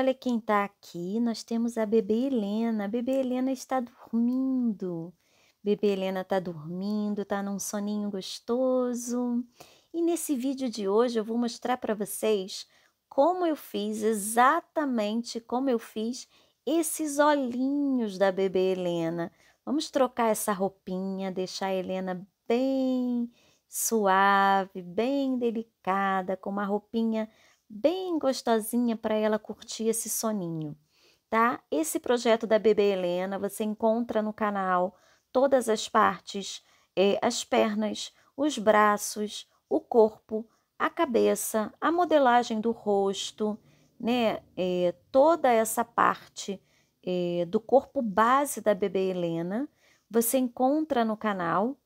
olha quem está aqui. Nós temos a bebê Helena. A bebê Helena está dormindo. Bebê Helena está dormindo, está num soninho gostoso. E nesse vídeo de hoje eu vou mostrar para vocês como eu fiz, exatamente como eu fiz esses olhinhos da bebê Helena. Vamos trocar essa roupinha, deixar a Helena bem suave, bem delicada, com uma roupinha bem gostosinha para ela curtir esse soninho, tá? Esse projeto da bebê Helena você encontra no canal todas as partes, é, as pernas, os braços, o corpo, a cabeça, a modelagem do rosto, né? É, toda essa parte é, do corpo base da bebê Helena você encontra no canal.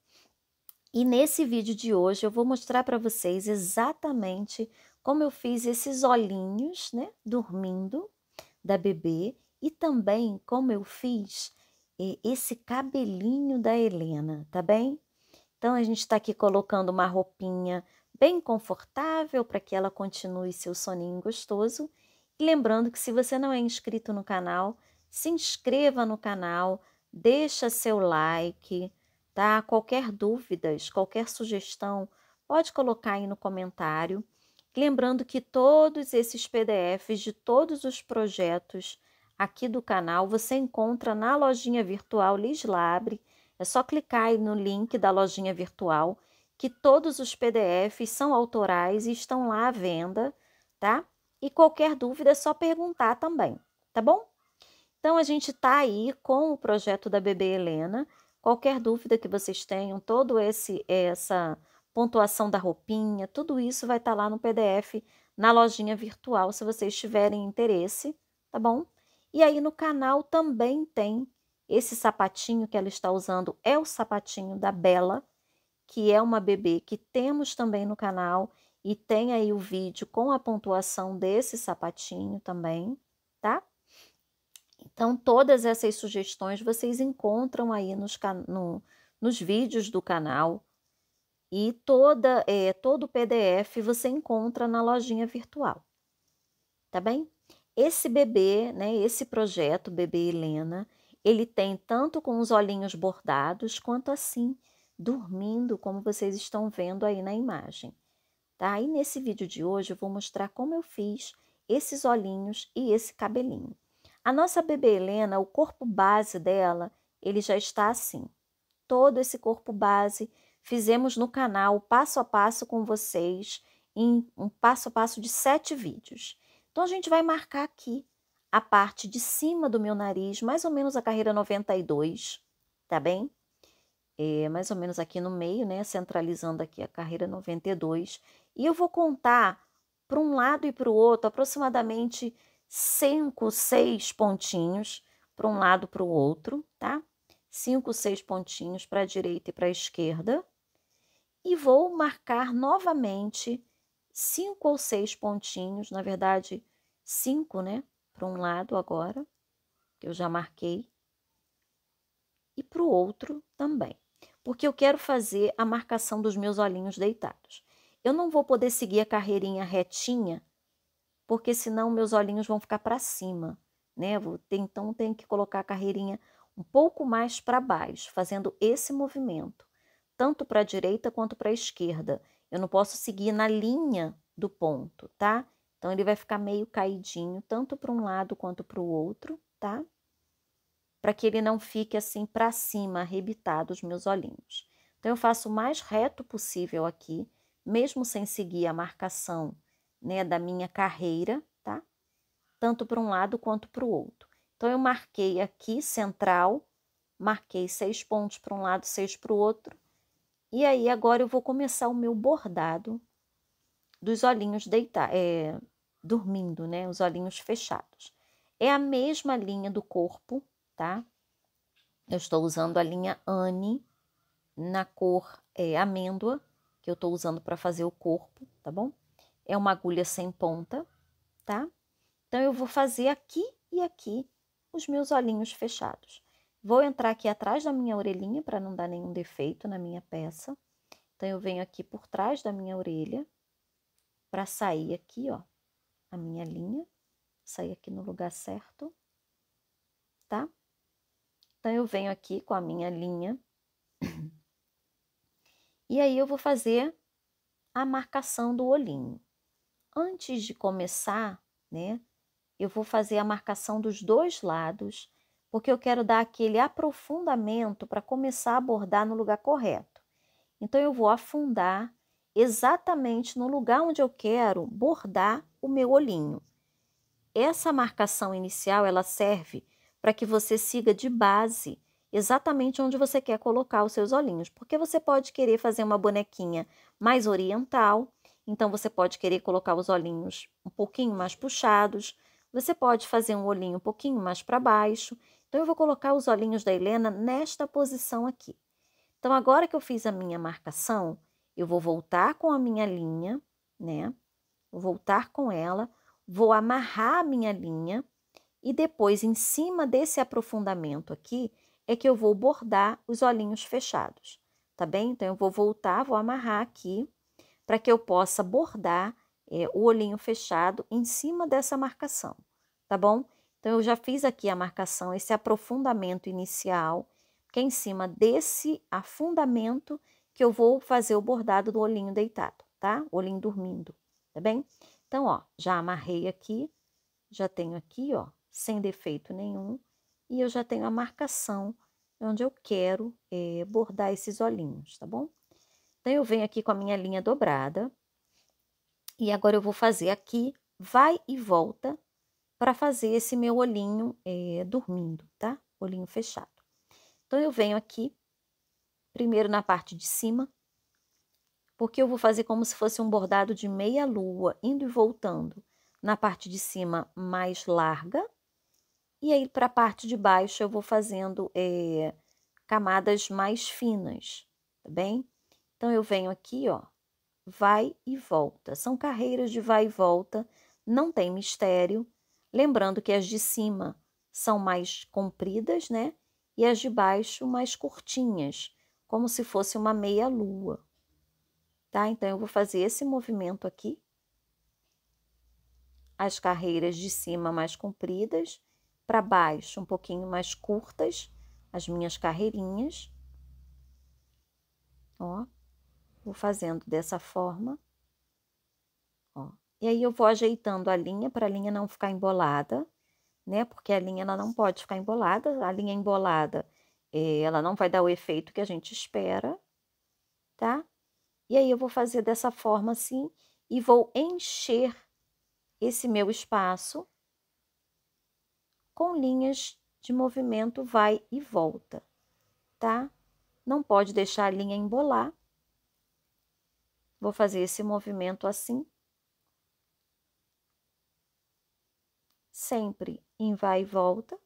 E nesse vídeo de hoje eu vou mostrar para vocês exatamente como eu fiz esses olhinhos, né, dormindo da bebê e também como eu fiz eh, esse cabelinho da Helena, tá bem? Então a gente está aqui colocando uma roupinha bem confortável para que ela continue seu soninho gostoso. E lembrando que se você não é inscrito no canal, se inscreva no canal, deixa seu like, tá? Qualquer dúvidas, qualquer sugestão, pode colocar aí no comentário. Lembrando que todos esses PDFs de todos os projetos aqui do canal você encontra na lojinha virtual Lislabre. É só clicar aí no link da lojinha virtual que todos os PDFs são autorais e estão lá à venda, tá? E qualquer dúvida é só perguntar também, tá bom? Então a gente tá aí com o projeto da bebê Helena. Qualquer dúvida que vocês tenham, todo esse essa pontuação da roupinha, tudo isso vai estar tá lá no PDF na lojinha virtual, se vocês tiverem interesse, tá bom? E aí no canal também tem esse sapatinho que ela está usando, é o sapatinho da Bela, que é uma bebê que temos também no canal e tem aí o vídeo com a pontuação desse sapatinho também, tá? Então, todas essas sugestões vocês encontram aí nos, no, nos vídeos do canal, e toda, é, todo o PDF você encontra na lojinha virtual. Tá bem? Esse bebê, né, esse projeto, bebê Helena, ele tem tanto com os olhinhos bordados quanto assim, dormindo, como vocês estão vendo aí na imagem. Tá? E nesse vídeo de hoje eu vou mostrar como eu fiz esses olhinhos e esse cabelinho. A nossa bebê Helena, o corpo base dela, ele já está assim. Todo esse corpo base fizemos no canal passo a passo com vocês, em um passo a passo de sete vídeos. Então, a gente vai marcar aqui a parte de cima do meu nariz, mais ou menos a carreira 92, tá bem? É, mais ou menos aqui no meio, né? Centralizando aqui a carreira 92. E eu vou contar para um lado e para o outro aproximadamente cinco, seis pontinhos para um lado para o outro, tá? Cinco, seis pontinhos para a direita e para a esquerda e vou marcar novamente cinco ou seis pontinhos, na verdade, cinco, né? Para um lado agora, que eu já marquei, e para o outro também, porque eu quero fazer a marcação dos meus olhinhos deitados. Eu não vou poder seguir a carreirinha retinha, porque senão meus olhinhos vão ficar para cima, né? Vou ter, então tenho que colocar a carreirinha um pouco mais para baixo, fazendo esse movimento tanto para a direita quanto para a esquerda. Eu não posso seguir na linha do ponto, tá? Então, ele vai ficar meio caidinho, tanto para um lado quanto para o outro, tá? Para que ele não fique assim para cima, arrebitado os meus olhinhos. Então, eu faço o mais reto possível aqui, mesmo sem seguir a marcação né, da minha carreira, tá? Tanto para um lado quanto para o outro. Então, eu marquei aqui central, marquei seis pontos para um lado, seis para o outro, e aí, agora eu vou começar o meu bordado dos olhinhos deitados, é, dormindo, né? Os olhinhos fechados. É a mesma linha do corpo, tá? Eu estou usando a linha Anne na cor é, amêndoa, que eu estou usando para fazer o corpo, tá bom? É uma agulha sem ponta, tá? Então, eu vou fazer aqui e aqui os meus olhinhos fechados. Vou entrar aqui atrás da minha orelhinha para não dar nenhum defeito na minha peça. Então, eu venho aqui por trás da minha orelha para sair aqui, ó, a minha linha. Sair aqui no lugar certo, tá? Então, eu venho aqui com a minha linha. E aí, eu vou fazer a marcação do olhinho. Antes de começar, né, eu vou fazer a marcação dos dois lados porque eu quero dar aquele aprofundamento para começar a abordar no lugar correto. Então, eu vou afundar exatamente no lugar onde eu quero bordar o meu olhinho. Essa marcação inicial, ela serve para que você siga de base exatamente onde você quer colocar os seus olhinhos, porque você pode querer fazer uma bonequinha mais oriental, então você pode querer colocar os olhinhos um pouquinho mais puxados, você pode fazer um olhinho um pouquinho mais para baixo. Então, eu vou colocar os olhinhos da Helena nesta posição aqui. Então, agora que eu fiz a minha marcação, eu vou voltar com a minha linha, né? Vou voltar com ela, vou amarrar a minha linha e depois, em cima desse aprofundamento aqui, é que eu vou bordar os olhinhos fechados, tá bem? Então, eu vou voltar, vou amarrar aqui para que eu possa bordar é, o olhinho fechado em cima dessa marcação, tá bom? Então, eu já fiz aqui a marcação, esse aprofundamento inicial, que é em cima desse afundamento que eu vou fazer o bordado do olhinho deitado, tá? Olhinho dormindo, tá bem? Então, ó, já amarrei aqui, já tenho aqui, ó, sem defeito nenhum, e eu já tenho a marcação onde eu quero é, bordar esses olhinhos, tá bom? Então, eu venho aqui com a minha linha dobrada, e agora eu vou fazer aqui, vai e volta, para fazer esse meu olhinho é, dormindo, tá? Olhinho fechado. Então, eu venho aqui, primeiro na parte de cima, porque eu vou fazer como se fosse um bordado de meia lua, indo e voltando na parte de cima mais larga, e aí para a parte de baixo eu vou fazendo é, camadas mais finas, tá bem? Então, eu venho aqui, ó, vai e volta. São carreiras de vai e volta, não tem mistério. Lembrando que as de cima são mais compridas, né? E as de baixo mais curtinhas, como se fosse uma meia lua. Tá? Então eu vou fazer esse movimento aqui. As carreiras de cima mais compridas, para baixo um pouquinho mais curtas, as minhas carreirinhas. Ó, vou fazendo dessa forma. Ó. E aí eu vou ajeitando a linha para a linha não ficar embolada, né? Porque a linha ela não pode ficar embolada, a linha embolada eh, ela não vai dar o efeito que a gente espera, tá? E aí eu vou fazer dessa forma assim e vou encher esse meu espaço com linhas de movimento vai e volta, tá? Não pode deixar a linha embolar. Vou fazer esse movimento assim sempre em vai e volta,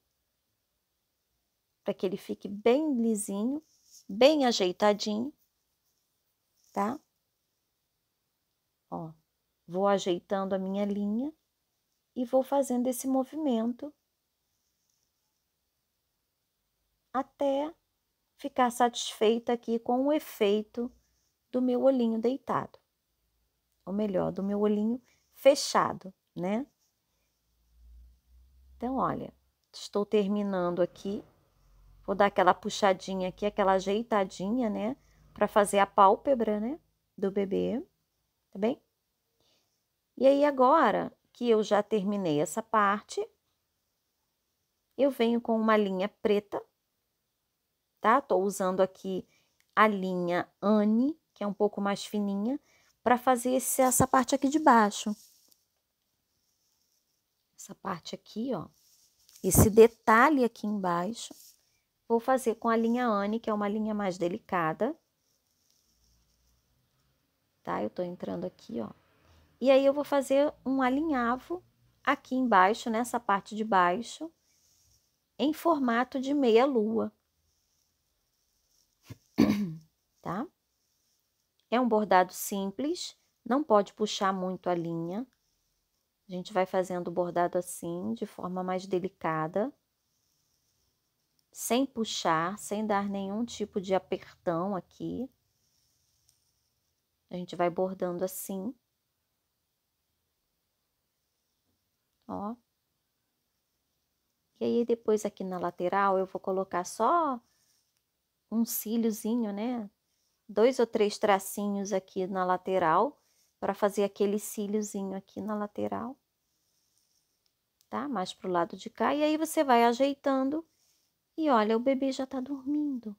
para que ele fique bem lisinho, bem ajeitadinho, tá? Ó, vou ajeitando a minha linha e vou fazendo esse movimento até ficar satisfeita aqui com o efeito do meu olhinho deitado, ou melhor, do meu olhinho fechado, né? Então, olha, estou terminando aqui. Vou dar aquela puxadinha aqui, aquela ajeitadinha, né? Para fazer a pálpebra, né? Do bebê, tá bem? E aí, agora que eu já terminei essa parte, eu venho com uma linha preta, tá? Tô usando aqui a linha Anne, que é um pouco mais fininha, para fazer essa parte aqui de baixo essa parte aqui, ó, esse detalhe aqui embaixo, vou fazer com a linha Anne, que é uma linha mais delicada. Tá? Eu tô entrando aqui, ó. E aí, eu vou fazer um alinhavo aqui embaixo, nessa parte de baixo, em formato de meia lua. Tá? É um bordado simples, não pode puxar muito a linha, a gente vai fazendo o bordado assim, de forma mais delicada, sem puxar, sem dar nenhum tipo de apertão aqui. A gente vai bordando assim. Ó. E aí, depois aqui na lateral, eu vou colocar só um cíliozinho, né? Dois ou três tracinhos aqui na lateral para fazer aquele cíliozinho aqui na lateral, tá? Mais pro lado de cá, e aí você vai ajeitando e olha, o bebê já tá dormindo.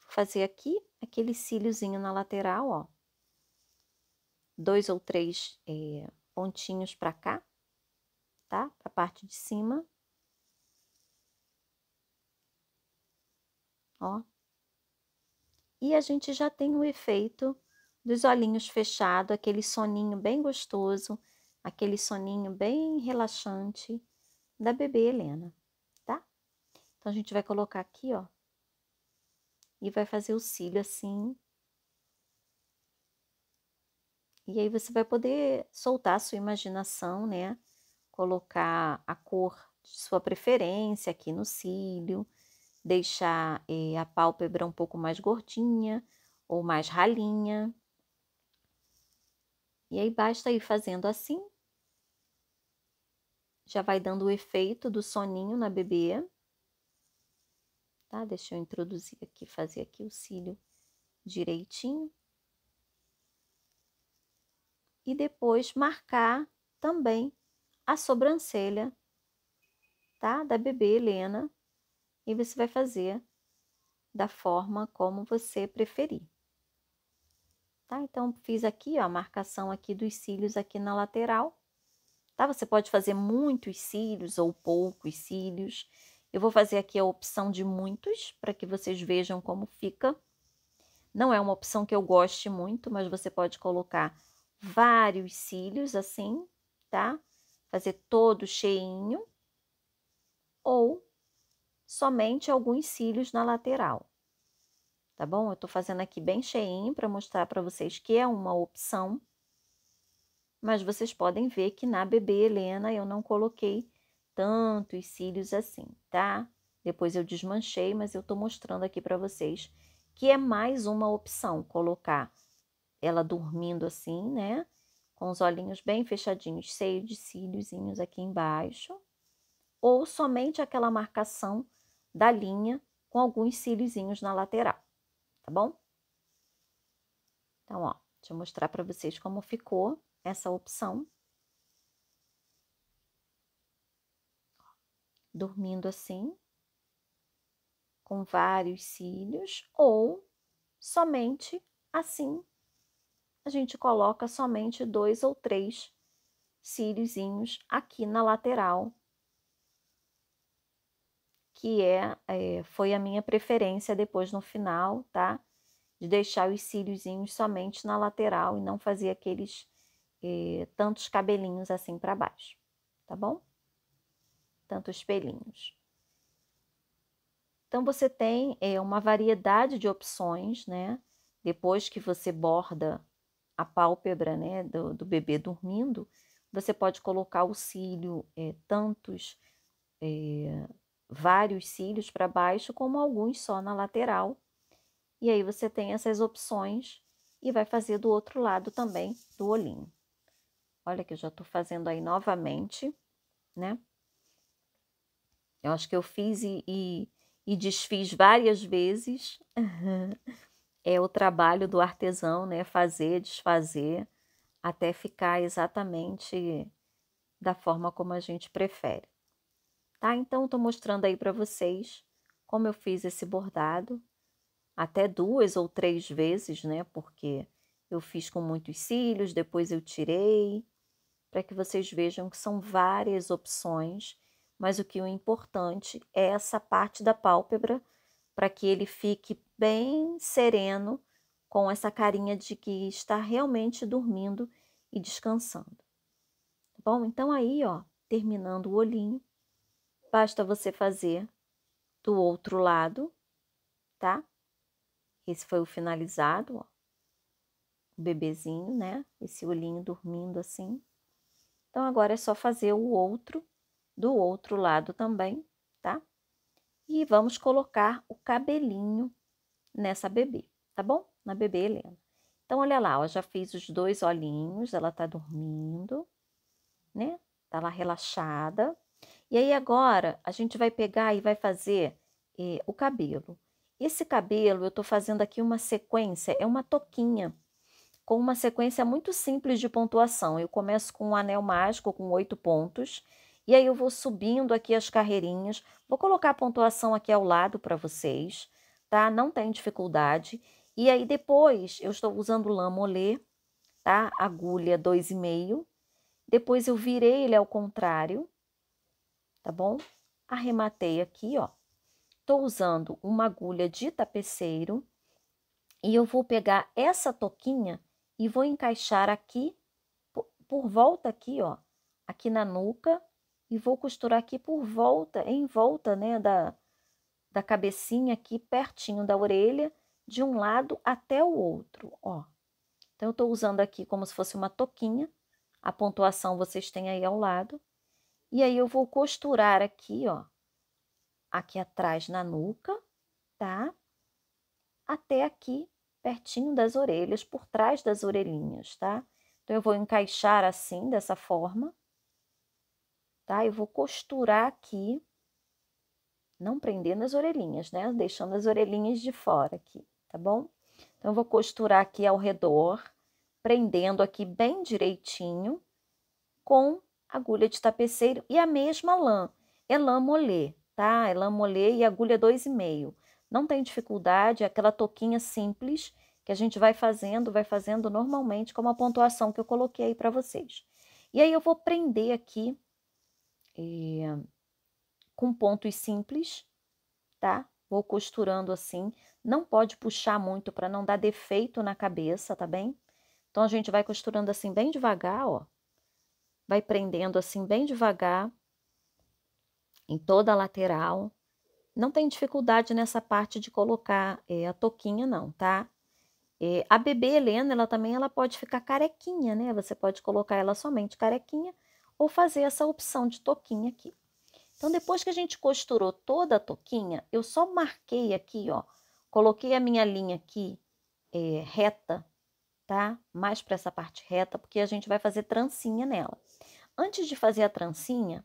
Vou fazer aqui aquele cíliozinho na lateral, ó. Dois ou três é, pontinhos para cá, tá? Pra parte de cima. Ó. E a gente já tem o efeito dos olhinhos fechados, aquele soninho bem gostoso, aquele soninho bem relaxante da bebê Helena, tá? Então, a gente vai colocar aqui, ó, e vai fazer o cílio assim. E aí você vai poder soltar a sua imaginação, né? Colocar a cor de sua preferência aqui no cílio, deixar eh, a pálpebra um pouco mais gordinha ou mais ralinha, e aí basta ir fazendo assim. Já vai dando o efeito do soninho na bebê. Tá? Deixa eu introduzir aqui, fazer aqui o cílio direitinho. E depois marcar também a sobrancelha, tá? Da bebê Helena. E você vai fazer da forma como você preferir tá? Então, fiz aqui, ó, a marcação aqui dos cílios aqui na lateral, tá? Você pode fazer muitos cílios ou poucos cílios. Eu vou fazer aqui a opção de muitos, para que vocês vejam como fica. Não é uma opção que eu goste muito, mas você pode colocar vários cílios assim, tá? Fazer todo cheinho ou somente alguns cílios na lateral tá bom? Eu tô fazendo aqui bem cheinho para mostrar para vocês que é uma opção, mas vocês podem ver que na bebê Helena eu não coloquei tantos cílios assim, tá? Depois eu desmanchei, mas eu tô mostrando aqui para vocês que é mais uma opção colocar ela dormindo assim, né? Com os olhinhos bem fechadinhos, cheio de cíliozinhos aqui embaixo, ou somente aquela marcação da linha com alguns cíliozinhos na lateral tá bom? Então, ó, deixa eu mostrar para vocês como ficou essa opção. Dormindo assim, com vários cílios, ou somente assim. A gente coloca somente dois ou três cíliozinhos aqui na lateral que é, é, foi a minha preferência depois no final, tá? De deixar os cíliozinhos somente na lateral e não fazer aqueles é, tantos cabelinhos assim para baixo, tá bom? Tantos pelinhos. Então você tem é, uma variedade de opções, né? Depois que você borda a pálpebra, né, do, do bebê dormindo, você pode colocar o cílio é, tantos vários cílios para baixo, como alguns só na lateral. E aí você tem essas opções e vai fazer do outro lado também do olhinho. Olha que eu já estou fazendo aí novamente, né? Eu acho que eu fiz e, e, e desfiz várias vezes. é o trabalho do artesão, né? Fazer, desfazer, até ficar exatamente da forma como a gente prefere. Tá? Então, estou mostrando aí para vocês como eu fiz esse bordado, até duas ou três vezes, né? Porque eu fiz com muitos cílios, depois eu tirei, para que vocês vejam que são várias opções, mas o que o é importante é essa parte da pálpebra, para que ele fique bem sereno, com essa carinha de que está realmente dormindo e descansando. Tá bom, então aí, ó, terminando o olhinho, Basta você fazer do outro lado, tá? Esse foi o finalizado, ó. O bebezinho, né? Esse olhinho dormindo assim. Então, agora é só fazer o outro do outro lado também, tá? E vamos colocar o cabelinho nessa bebê, tá bom? Na bebê Helena. Então, olha lá, ó, já fiz os dois olhinhos, ela tá dormindo, né? Tá lá relaxada. E aí agora a gente vai pegar e vai fazer eh, o cabelo. Esse cabelo eu estou fazendo aqui uma sequência, é uma toquinha, com uma sequência muito simples de pontuação. Eu começo com um anel mágico com oito pontos, e aí eu vou subindo aqui as carreirinhas, vou colocar a pontuação aqui ao lado para vocês, tá? Não tem dificuldade. E aí depois eu estou usando lã molê, tá? Agulha 2,5. Depois eu virei ele ao contrário tá bom? Arrematei aqui, ó. Tô usando uma agulha de tapeceiro e eu vou pegar essa toquinha e vou encaixar aqui, por, volta aqui, ó, aqui na nuca e vou costurar aqui por volta, em volta, né, da, da cabecinha aqui pertinho da orelha, de um lado até o outro, ó. Então, eu tô usando aqui como se fosse uma toquinha, a pontuação vocês têm aí ao lado. E aí eu vou costurar aqui, ó, aqui atrás na nuca, tá? Até aqui, pertinho das orelhas, por trás das orelhinhas, tá? Então, eu vou encaixar assim, dessa forma, tá? Eu vou costurar aqui, não prendendo as orelhinhas, né? Deixando as orelhinhas de fora aqui, tá bom? Então, eu vou costurar aqui ao redor, prendendo aqui bem direitinho, com agulha de tapeceiro e a mesma lã. É lã molê, tá? É lã molê e agulha 2,5. Não tem dificuldade, é aquela toquinha simples que a gente vai fazendo, vai fazendo normalmente como a pontuação que eu coloquei aí para vocês. E aí eu vou prender aqui eh, com pontos simples, tá? Vou costurando assim. Não pode puxar muito para não dar defeito na cabeça, tá bem? Então a gente vai costurando assim bem devagar, ó vai prendendo assim bem devagar em toda a lateral. Não tem dificuldade nessa parte de colocar é, a toquinha não, tá? É, a bebê Helena, ela também ela pode ficar carequinha, né? Você pode colocar ela somente carequinha ou fazer essa opção de toquinha aqui. Então, depois que a gente costurou toda a toquinha, eu só marquei aqui, ó, coloquei a minha linha aqui é, reta tá? Mais para essa parte reta, porque a gente vai fazer trancinha nela. Antes de fazer a trancinha,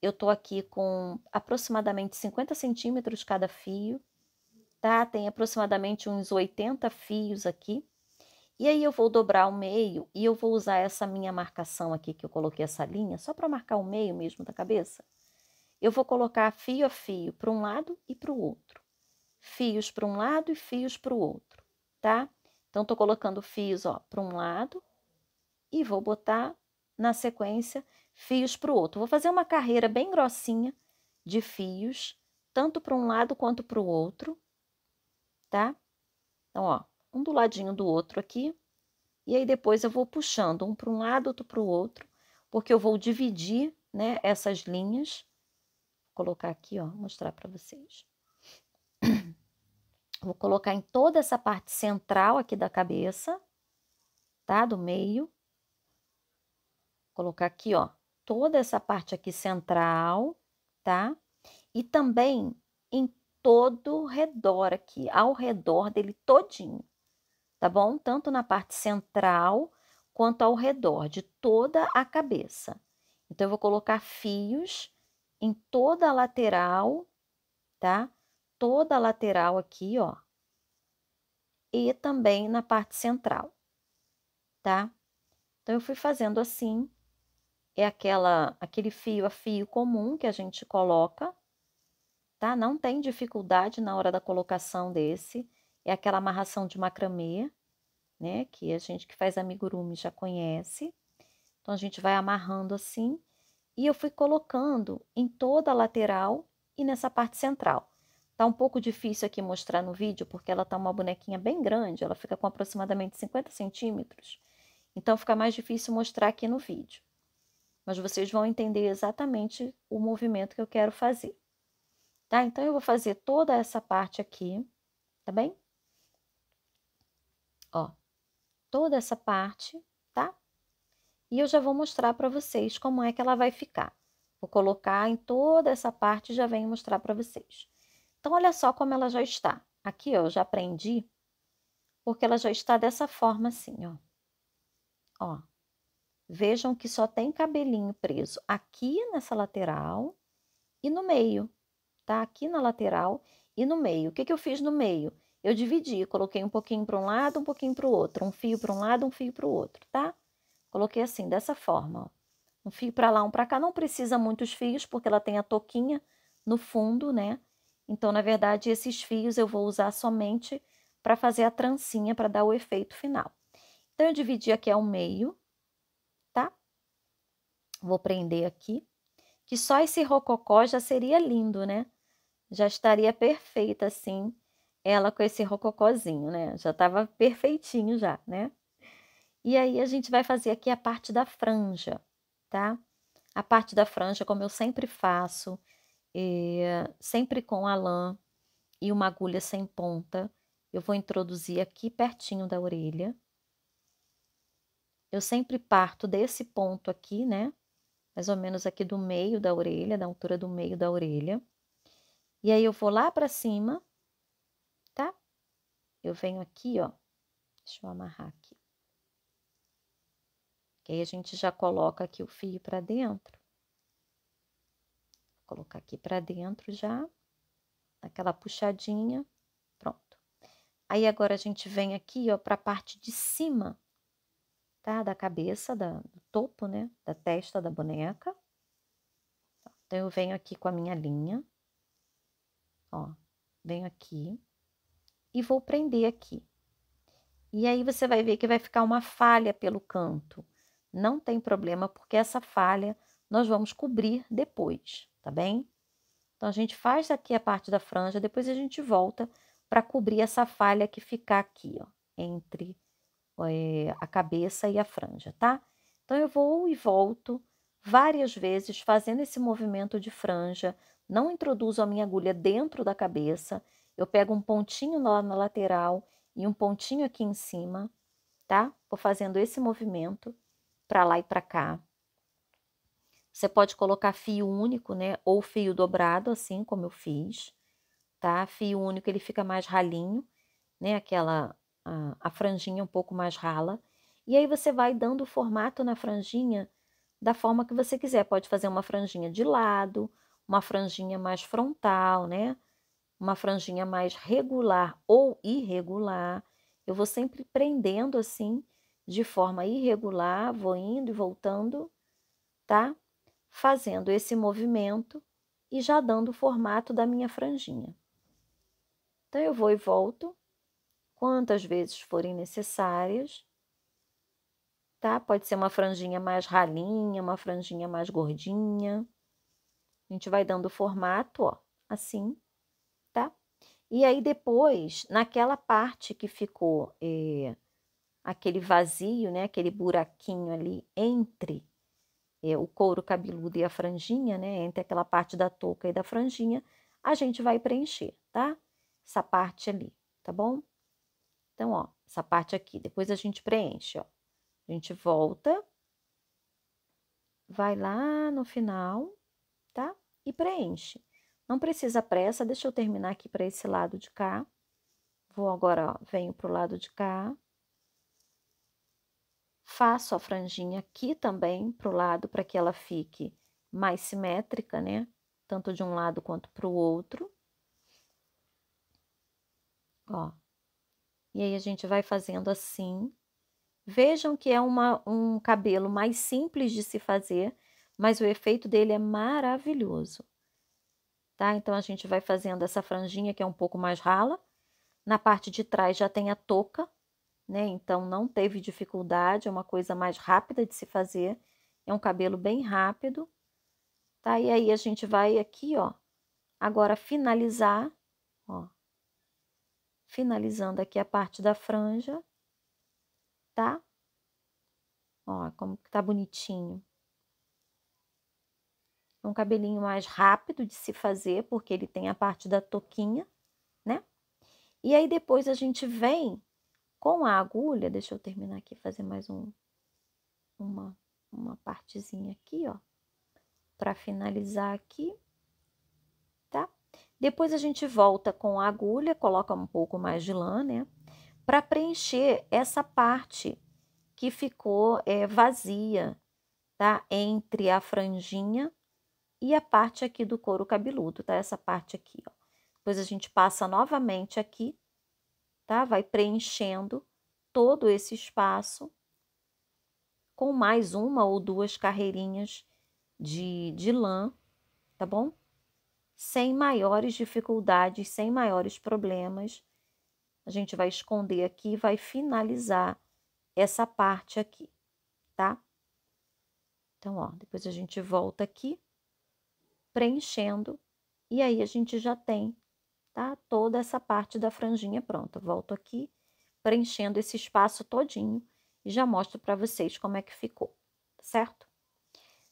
eu tô aqui com aproximadamente 50 centímetros cada fio, tá? Tem aproximadamente uns 80 fios aqui. E aí eu vou dobrar o meio e eu vou usar essa minha marcação aqui que eu coloquei essa linha, só para marcar o meio mesmo da cabeça. Eu vou colocar fio a fio para um lado e para o outro. Fios para um lado e fios para o outro, tá? Então, estou colocando fios ó para um lado e vou botar na sequência fios para o outro. Vou fazer uma carreira bem grossinha de fios, tanto para um lado quanto para o outro, tá? Então, ó, um do ladinho do outro aqui, e aí depois eu vou puxando um para um lado, outro para o outro, porque eu vou dividir, né, essas linhas. Vou colocar aqui, ó, mostrar para vocês. Vou colocar em toda essa parte central aqui da cabeça, tá? Do meio. Vou colocar aqui, ó, toda essa parte aqui central, tá? E também em todo o redor aqui, ao redor dele todinho, tá bom? Tanto na parte central quanto ao redor de toda a cabeça. Então, eu vou colocar fios em toda a lateral, tá? toda a lateral aqui, ó, e também na parte central, tá? Então, eu fui fazendo assim, é aquela, aquele fio a fio comum que a gente coloca, tá? Não tem dificuldade na hora da colocação desse, é aquela amarração de macramê, né? Que a gente que faz amigurumi já conhece. Então, a gente vai amarrando assim, e eu fui colocando em toda a lateral e nessa parte central. Tá um pouco difícil aqui mostrar no vídeo, porque ela tá uma bonequinha bem grande, ela fica com aproximadamente 50 centímetros, então fica mais difícil mostrar aqui no vídeo. Mas vocês vão entender exatamente o movimento que eu quero fazer. Tá? Então, eu vou fazer toda essa parte aqui, tá bem? Ó, toda essa parte, tá? E eu já vou mostrar para vocês como é que ela vai ficar. Vou colocar em toda essa parte e já venho mostrar para vocês. Então, olha só como ela já está. Aqui, ó, eu já prendi, porque ela já está dessa forma assim, ó. Ó, vejam que só tem cabelinho preso aqui nessa lateral e no meio, tá? Aqui na lateral e no meio. O que, que eu fiz no meio? Eu dividi, coloquei um pouquinho para um lado, um pouquinho para o outro, um fio para um lado, um fio para o outro, tá? Coloquei assim, dessa forma, ó. Um fio para lá, um para cá. Não precisa muitos fios, porque ela tem a toquinha no fundo, né? Então, na verdade, esses fios eu vou usar somente para fazer a trancinha, para dar o efeito final. Então, eu dividi aqui ao meio, tá? Vou prender aqui, que só esse rococó já seria lindo, né? Já estaria perfeita assim, ela com esse rococózinho, né? Já estava perfeitinho já, né? E aí, a gente vai fazer aqui a parte da franja, tá? A parte da franja, como eu sempre faço, é, sempre com a lã e uma agulha sem ponta. Eu vou introduzir aqui pertinho da orelha. Eu sempre parto desse ponto aqui, né? Mais ou menos aqui do meio da orelha, da altura do meio da orelha. E aí eu vou lá para cima, tá? Eu venho aqui, ó. Deixa eu amarrar aqui. E aí a gente já coloca aqui o fio para dentro. Colocar aqui para dentro já, aquela puxadinha, pronto. Aí agora a gente vem aqui, ó, para a parte de cima, tá? Da cabeça, da, do topo, né? Da testa da boneca. Então, eu venho aqui com a minha linha, ó, venho aqui e vou prender aqui. E aí você vai ver que vai ficar uma falha pelo canto. Não tem problema, porque essa falha nós vamos cobrir depois tá bem? Então, a gente faz aqui a parte da franja, depois a gente volta para cobrir essa falha que ficar aqui, ó, entre é, a cabeça e a franja, tá? Então, eu vou e volto várias vezes fazendo esse movimento de franja, não introduzo a minha agulha dentro da cabeça, eu pego um pontinho lá na lateral e um pontinho aqui em cima, tá? Vou fazendo esse movimento para lá e para cá. Você pode colocar fio único, né? Ou fio dobrado, assim como eu fiz, tá? Fio único ele fica mais ralinho, né? Aquela a, a franjinha um pouco mais rala. E aí você vai dando o formato na franjinha da forma que você quiser. Pode fazer uma franjinha de lado, uma franjinha mais frontal, né? Uma franjinha mais regular ou irregular. Eu vou sempre prendendo assim, de forma irregular, vou indo e voltando, tá? fazendo esse movimento e já dando o formato da minha franjinha. Então, eu vou e volto quantas vezes forem necessárias, tá? Pode ser uma franjinha mais ralinha, uma franjinha mais gordinha. A gente vai dando o formato, ó, assim, tá? E aí, depois, naquela parte que ficou é, aquele vazio, né? Aquele buraquinho ali entre é, o couro cabeludo e a franjinha, né? Entre aquela parte da touca e da franjinha, a gente vai preencher, tá? Essa parte ali, tá bom? Então, ó, essa parte aqui, depois a gente preenche, ó. A gente volta, vai lá no final, tá? E preenche. Não precisa pressa, deixa eu terminar aqui para esse lado de cá. Vou agora, ó, venho pro lado de cá. Faço a franjinha aqui também para o lado para que ela fique mais simétrica, né? Tanto de um lado quanto para o outro. Ó. E aí, a gente vai fazendo assim. Vejam que é uma, um cabelo mais simples de se fazer, mas o efeito dele é maravilhoso. Tá? Então, a gente vai fazendo essa franjinha que é um pouco mais rala. Na parte de trás já tem a touca, né? Então não teve dificuldade, é uma coisa mais rápida de se fazer. É um cabelo bem rápido, tá? E aí a gente vai aqui, ó, agora finalizar, ó. Finalizando aqui a parte da franja, tá? Ó, como que tá bonitinho. É um cabelinho mais rápido de se fazer, porque ele tem a parte da toquinha, né? E aí depois a gente vem com a agulha, deixa eu terminar aqui, fazer mais um, uma, uma partezinha aqui, ó, para finalizar aqui, tá? Depois a gente volta com a agulha, coloca um pouco mais de lã, né? Para preencher essa parte que ficou é, vazia, tá? Entre a franjinha e a parte aqui do couro cabeludo, tá? Essa parte aqui, ó. Depois a gente passa novamente aqui tá? Vai preenchendo todo esse espaço com mais uma ou duas carreirinhas de, de lã, tá bom? Sem maiores dificuldades, sem maiores problemas. A gente vai esconder aqui e vai finalizar essa parte aqui, tá? Então, ó, depois a gente volta aqui, preenchendo, e aí a gente já tem tá? Toda essa parte da franjinha pronta. Volto aqui, preenchendo esse espaço todinho e já mostro para vocês como é que ficou, tá certo?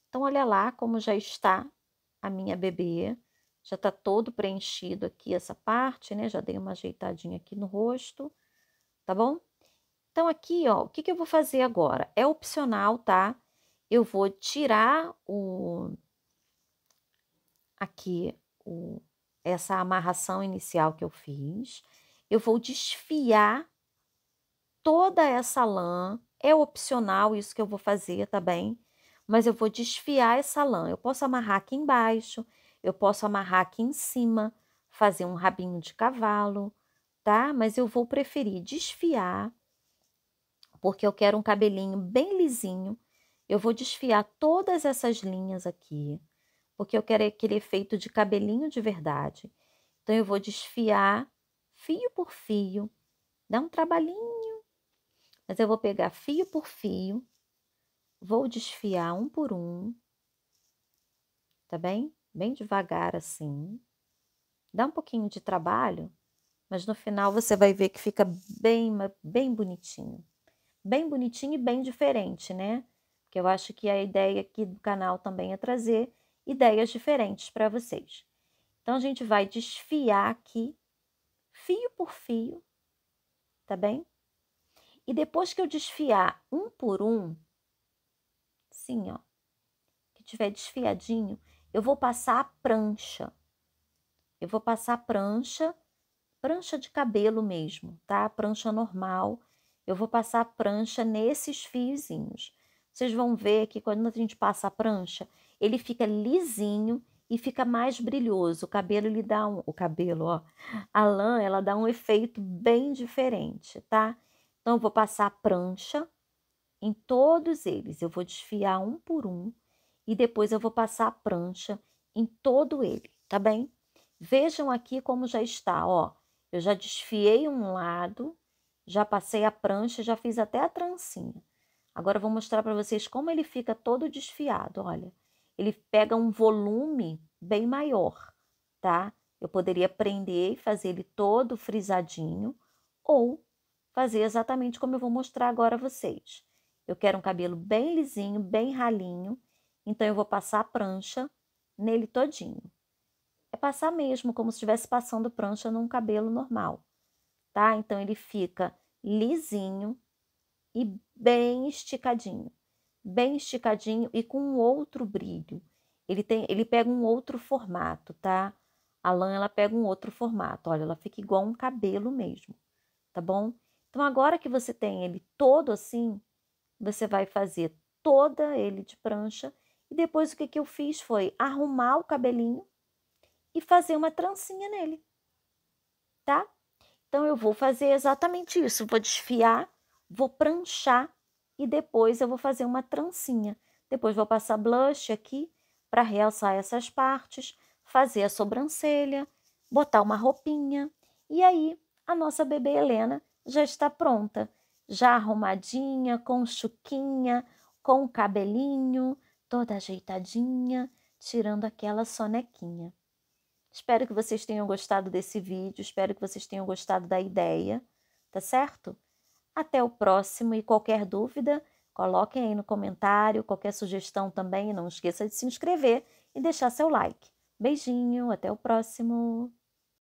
Então, olha lá como já está a minha bebê. Já tá todo preenchido aqui essa parte, né? Já dei uma ajeitadinha aqui no rosto, tá bom? Então, aqui, ó, o que, que eu vou fazer agora? É opcional, tá? Eu vou tirar o... Aqui, o, essa amarração inicial que eu fiz, eu vou desfiar toda essa lã. É opcional isso que eu vou fazer, tá bem? Mas eu vou desfiar essa lã. Eu posso amarrar aqui embaixo, eu posso amarrar aqui em cima, fazer um rabinho de cavalo, tá? Mas eu vou preferir desfiar, porque eu quero um cabelinho bem lisinho. Eu vou desfiar todas essas linhas aqui porque eu quero aquele efeito de cabelinho de verdade. Então eu vou desfiar fio por fio, dá um trabalhinho, mas eu vou pegar fio por fio, vou desfiar um por um, tá bem? Bem devagar assim. Dá um pouquinho de trabalho, mas no final você vai ver que fica bem, bem bonitinho. Bem bonitinho e bem diferente, né? Porque eu acho que a ideia aqui do canal também é trazer ideias diferentes para vocês. Então, a gente vai desfiar aqui, fio por fio, tá bem? E depois que eu desfiar um por um, assim, ó, que tiver desfiadinho, eu vou passar a prancha. Eu vou passar a prancha, prancha de cabelo mesmo, tá? Prancha normal. Eu vou passar a prancha nesses fiozinhos. Vocês vão ver que quando a gente passa a prancha, ele fica lisinho e fica mais brilhoso. O cabelo lhe dá um, o cabelo, ó, a lã, ela dá um efeito bem diferente, tá? Então eu vou passar a prancha em todos eles. Eu vou desfiar um por um e depois eu vou passar a prancha em todo ele, tá bem? Vejam aqui como já está, ó. Eu já desfiei um lado, já passei a prancha, já fiz até a trancinha. Agora eu vou mostrar para vocês como ele fica todo desfiado, olha ele pega um volume bem maior, tá? Eu poderia prender e fazer ele todo frisadinho ou fazer exatamente como eu vou mostrar agora a vocês. Eu quero um cabelo bem lisinho, bem ralinho, então eu vou passar a prancha nele todinho. É passar mesmo como se estivesse passando prancha num cabelo normal, tá? Então ele fica lisinho e bem esticadinho bem esticadinho e com um outro brilho. Ele tem, ele pega um outro formato, tá? A lã ela pega um outro formato. Olha, ela fica igual um cabelo mesmo, tá bom? Então agora que você tem ele todo assim, você vai fazer toda ele de prancha e depois o que que eu fiz foi arrumar o cabelinho e fazer uma trancinha nele, tá? Então eu vou fazer exatamente isso, vou desfiar, vou pranchar e depois eu vou fazer uma trancinha. Depois vou passar blush aqui para realçar essas partes, fazer a sobrancelha, botar uma roupinha e aí a nossa bebê Helena já está pronta, já arrumadinha, com chuquinha, com o cabelinho, toda ajeitadinha, tirando aquela sonequinha. Espero que vocês tenham gostado desse vídeo, espero que vocês tenham gostado da ideia, tá certo? Até o próximo e qualquer dúvida, coloquem aí no comentário, qualquer sugestão também. Não esqueça de se inscrever e deixar seu like. Beijinho, até o próximo!